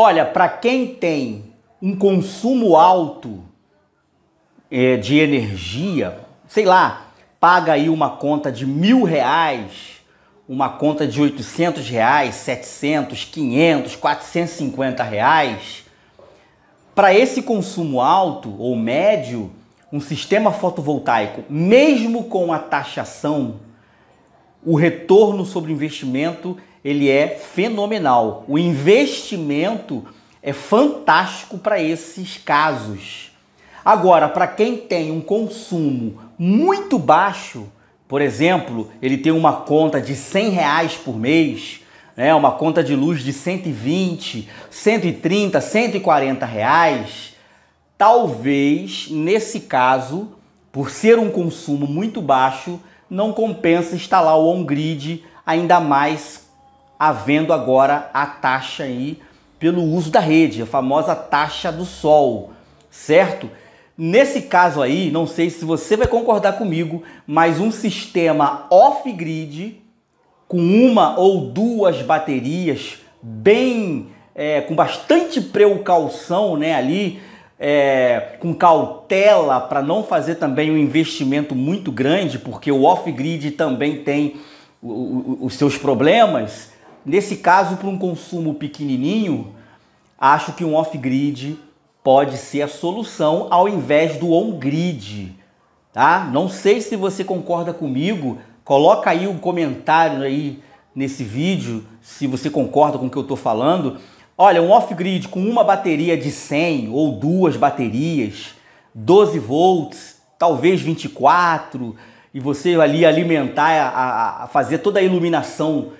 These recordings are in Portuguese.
Olha, para quem tem um consumo alto é, de energia, sei lá, paga aí uma conta de mil reais, uma conta de 800 reais, 700, 500, 450 reais, para esse consumo alto ou médio, um sistema fotovoltaico, mesmo com a taxação, o retorno sobre investimento ele é fenomenal. O investimento é fantástico para esses casos. Agora, para quem tem um consumo muito baixo, por exemplo, ele tem uma conta de 100 reais por mês, né, uma conta de luz de 120, 130, 140 reais, talvez nesse caso, por ser um consumo muito baixo, não compensa instalar o on-grid ainda mais havendo agora a taxa aí pelo uso da rede, a famosa taxa do sol, certo? Nesse caso aí, não sei se você vai concordar comigo, mas um sistema off-grid com uma ou duas baterias bem é, com bastante precaução, né, ali é, com cautela para não fazer também um investimento muito grande, porque o off-grid também tem o, o, os seus problemas Nesse caso, para um consumo pequenininho, acho que um off-grid pode ser a solução ao invés do on-grid, tá? Não sei se você concorda comigo, coloca aí um comentário aí nesse vídeo se você concorda com o que eu estou falando. Olha, um off-grid com uma bateria de 100 ou duas baterias, 12 volts, talvez 24, e você ali alimentar, a, a, fazer toda a iluminação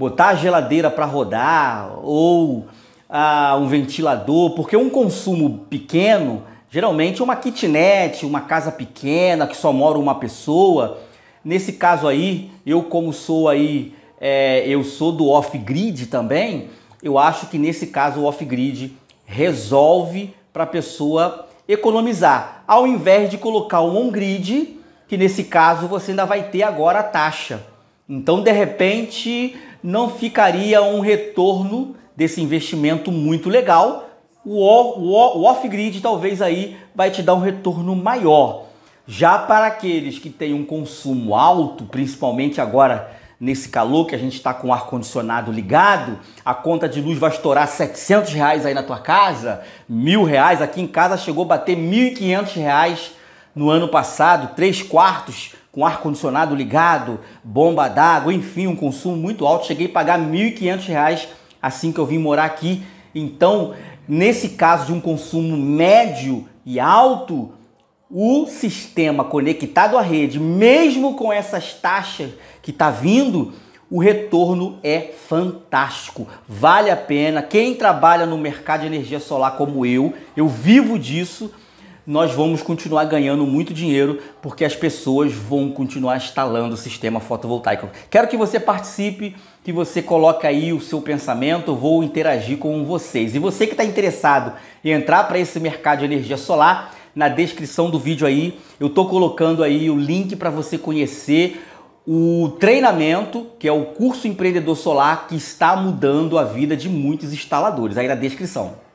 botar a geladeira para rodar ou ah, um ventilador, porque um consumo pequeno, geralmente é uma kitnet, uma casa pequena que só mora uma pessoa. Nesse caso aí, eu como sou aí, é, eu sou do off-grid também, eu acho que nesse caso o off-grid resolve para a pessoa economizar, ao invés de colocar um on-grid, que nesse caso você ainda vai ter agora a taxa. Então, de repente, não ficaria um retorno desse investimento muito legal. O, o, o off-grid talvez aí vai te dar um retorno maior. Já para aqueles que têm um consumo alto, principalmente agora nesse calor que a gente está com o ar-condicionado ligado, a conta de luz vai estourar 700 reais aí na tua casa, mil reais. Aqui em casa chegou a bater 1.500 reais no ano passado, três quartos com ar-condicionado ligado, bomba d'água, enfim, um consumo muito alto. Cheguei a pagar R$ 1.500 assim que eu vim morar aqui. Então, nesse caso de um consumo médio e alto, o sistema conectado à rede, mesmo com essas taxas que está vindo, o retorno é fantástico. Vale a pena. Quem trabalha no mercado de energia solar como eu, eu vivo disso nós vamos continuar ganhando muito dinheiro porque as pessoas vão continuar instalando o sistema fotovoltaico. Quero que você participe, que você coloque aí o seu pensamento, vou interagir com vocês. E você que está interessado em entrar para esse mercado de energia solar, na descrição do vídeo aí eu estou colocando aí o link para você conhecer o treinamento, que é o curso empreendedor solar que está mudando a vida de muitos instaladores, aí na descrição.